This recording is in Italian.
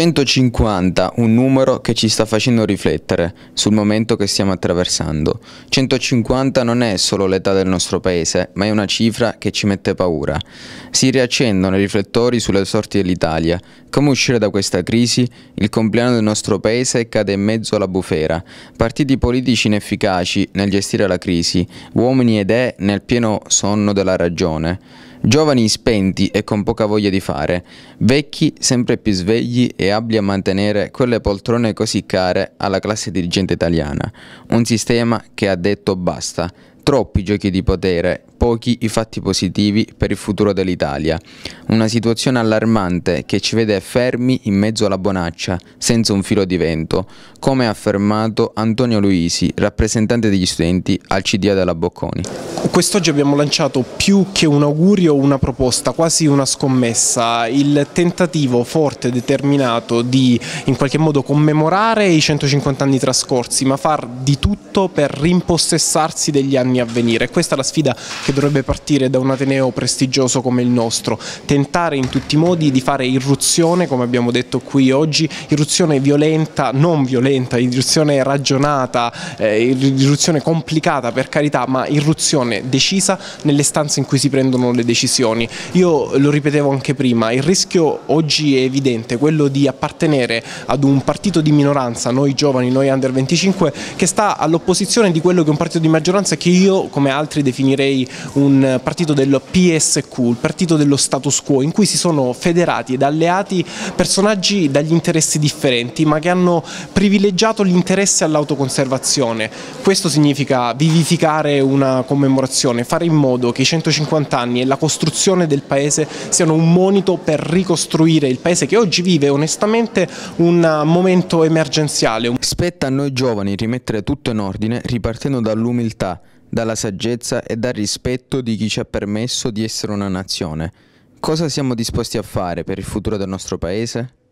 150, un numero che ci sta facendo riflettere sul momento che stiamo attraversando. 150 non è solo l'età del nostro paese, ma è una cifra che ci mette paura. Si riaccendono i riflettori sulle sorti dell'Italia, come uscire da questa crisi? Il compleanno del nostro paese cade in mezzo alla bufera. Partiti politici inefficaci nel gestire la crisi, uomini ed è nel pieno sonno della ragione. Giovani spenti e con poca voglia di fare, vecchi sempre più svegli e abili a mantenere quelle poltrone così care alla classe dirigente italiana. Un sistema che ha detto basta, troppi giochi di potere, pochi i fatti positivi per il futuro dell'Italia. Una situazione allarmante che ci vede fermi in mezzo alla bonaccia, senza un filo di vento, come ha affermato Antonio Luisi, rappresentante degli studenti al CDA della Bocconi. Quest'oggi abbiamo lanciato più che un augurio una proposta, quasi una scommessa, il tentativo forte e determinato di in qualche modo commemorare i 150 anni trascorsi, ma far di tutto per rimpossessarsi degli anni a venire. Questa è la sfida che dovrebbe partire da un Ateneo prestigioso come il nostro, tentare in tutti i modi di fare irruzione, come abbiamo detto qui oggi, irruzione violenta, non violenta, irruzione ragionata, eh, irruzione complicata per carità, ma irruzione decisa nelle stanze in cui si prendono le decisioni. Io lo ripetevo anche prima, il rischio oggi è evidente, quello di appartenere ad un partito di minoranza, noi giovani, noi under 25, che sta all'opposizione di quello che è un partito di maggioranza che io come altri definirei un partito del PSQ, il partito dello status quo, in cui si sono federati ed alleati personaggi dagli interessi differenti ma che hanno privilegiato l'interesse all'autoconservazione. Questo significa vivificare una commemorazione commemorazione, fare in modo che i 150 anni e la costruzione del paese siano un monito per ricostruire il paese che oggi vive onestamente un eh, momento emergenziale. Spetta a noi giovani rimettere tutto in ordine ripartendo dall'umiltà, dalla saggezza e dal rispetto di chi ci ha permesso di essere una nazione. Cosa siamo disposti a fare per il futuro del nostro paese?